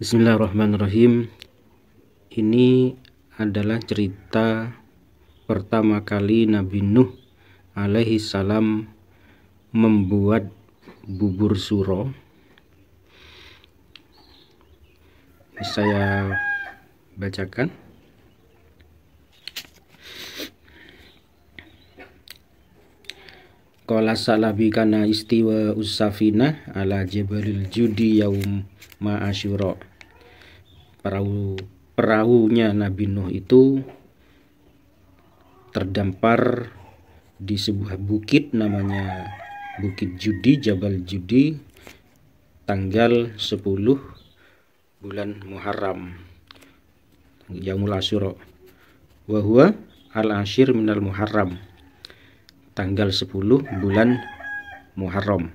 Bismillahirrahmanirrahim. Ini adalah cerita pertama kali Nabi Nuh alaihi salam membuat bubur suro. Saya bacakan. Qala salabi kana istiwa usafina ala jabalil judi yaum ma asyura perahu perahunya Nabi Nuh itu terdampar di sebuah bukit namanya Bukit Judi Jabal Judi tanggal 10 bulan Muharram Yaumul Asyura huwa al-ashir minal Muharram tanggal 10 bulan Muharram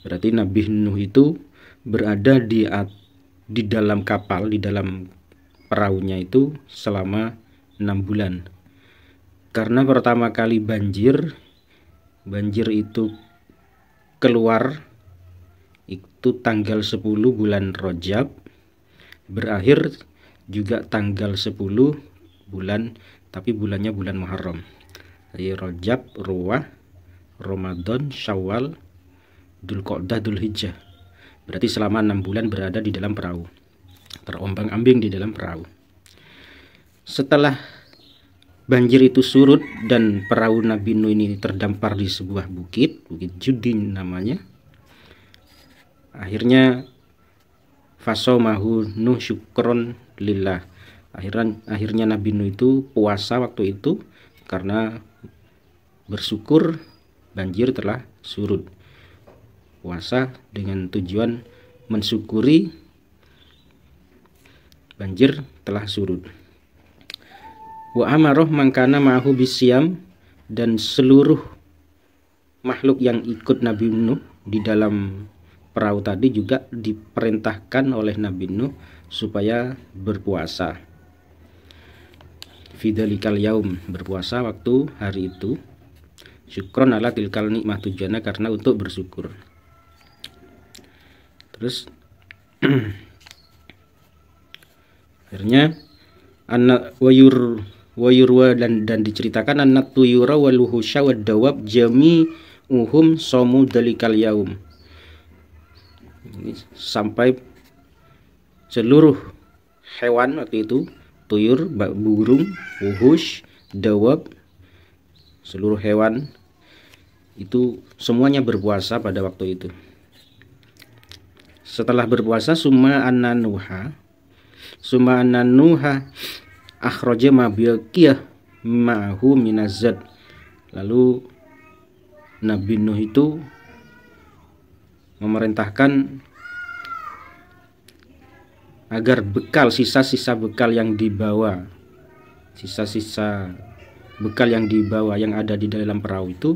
berarti Nabi Nuh itu berada di atas di dalam kapal, di dalam perahunya itu selama enam bulan. Karena pertama kali banjir, banjir itu keluar itu tanggal 10 bulan Rojab berakhir juga tanggal 10 bulan tapi bulannya bulan Muharram jadi Rojab, Ruwah, Ramadan, Syawal, Dulkodah, Dulhijjah Berarti selama enam bulan berada di dalam perahu, terombang ambing di dalam perahu. Setelah banjir itu surut dan perahu Nabi Nuh ini terdampar di sebuah bukit, bukit Judin namanya. Akhirnya Mahu Nuh syukron lillah. Akhirnya, akhirnya Nabi Nuh itu puasa waktu itu karena bersyukur banjir telah surut puasa dengan tujuan mensyukuri banjir telah surut. Wa amaroh mangkana ma'ahu bisiam dan seluruh makhluk yang ikut Nabi Nuh di dalam perahu tadi juga diperintahkan oleh Nabi Nuh supaya berpuasa. Fidelikal yaum berpuasa waktu hari itu. Syukron ala tilkal nikmah tujuannya karena untuk bersyukur terus akhirnya anak wayur wayurwa dan dan diceritakan anak tuyura waluhusya wadawab jami uhum somu dalikal yaum sampai seluruh hewan waktu itu tuyur burung uhush dawab seluruh hewan itu semuanya berpuasa pada waktu itu setelah berpuasa summa ananuha summa ananuha akhraja ma biyaqiyah ma'ahu minazad lalu Nabi Nuh itu memerintahkan agar bekal sisa-sisa bekal yang dibawa sisa-sisa bekal yang dibawa yang ada di dalam perahu itu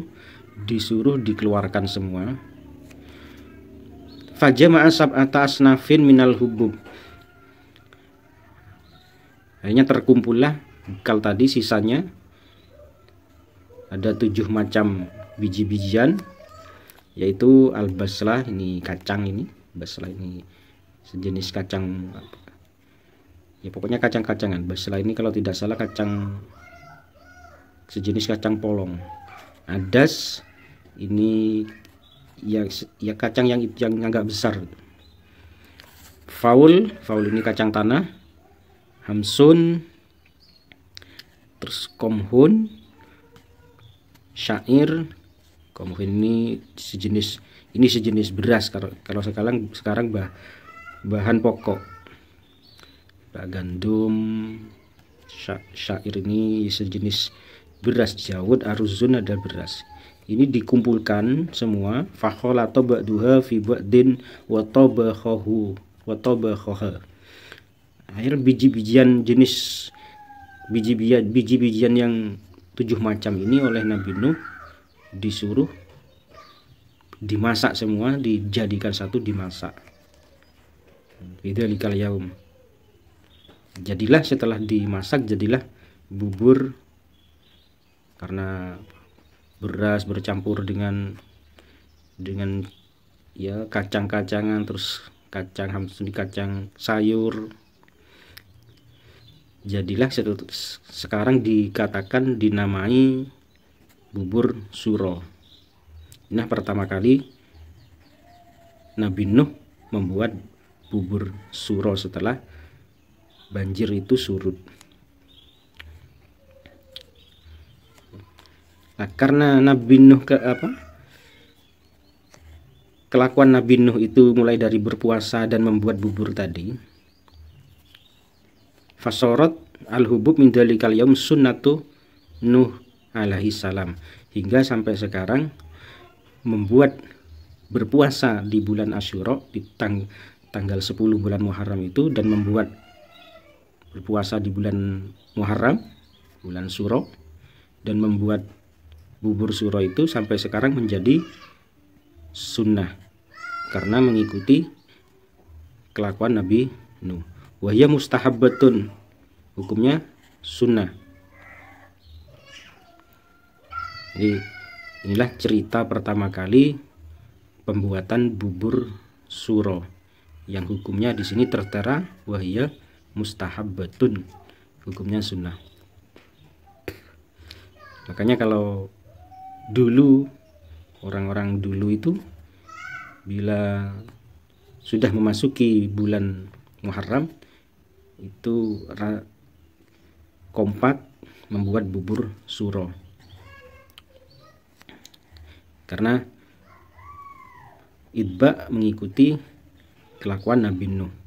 disuruh dikeluarkan semua fajama'a atas nafin minal hubub akhirnya terkumpullah kal tadi sisanya ada tujuh macam biji-bijian yaitu albaslah ini kacang ini baslah ini sejenis kacang ya pokoknya kacang-kacangan baslah ini kalau tidak salah kacang sejenis kacang polong adas ini ya ya kacang yang yang agak besar faul faul ini kacang tanah hamsun terus komhun syair komhun ini sejenis ini sejenis beras kalau kalau sekarang sekarang bah, bahan pokok bah, gandum syair ini sejenis beras jawud aruzun ada beras ini dikumpulkan semua fakhola ba'duha fi ba'din wa tabakhahu wa tabakhaha Air biji-bijian jenis biji-bijian biji-bijian yang tujuh macam ini oleh Nabi Nuh disuruh dimasak semua dijadikan satu dimasak bidzalikal yaum jadilah setelah dimasak jadilah bubur karena beras bercampur dengan dengan ya kacang-kacangan terus kacang hamsun kacang sayur jadilah sekarang dikatakan dinamai bubur suro nah pertama kali Nabi Nuh membuat bubur suro setelah banjir itu surut Nah, karena Nabi Nuh ke apa? Kelakuan Nabi Nuh itu mulai dari berpuasa dan membuat bubur tadi. Fasorot al-hubub min dalikal yaum sunnatu Nuh alaihi salam hingga sampai sekarang membuat berpuasa di bulan Asyura di tang tanggal 10 bulan Muharram itu dan membuat berpuasa di bulan Muharram bulan Suro dan membuat bubur suro itu sampai sekarang menjadi sunnah karena mengikuti kelakuan Nabi Nuh. Wahya mustahabbatun. Hukumnya sunnah. Jadi inilah cerita pertama kali pembuatan bubur suro yang hukumnya di sini tertera wahya mustahabbatun. Hukumnya sunnah. Makanya kalau dulu orang-orang dulu itu bila sudah memasuki bulan Muharram itu kompak membuat bubur suro karena idba mengikuti kelakuan Nabi Nuh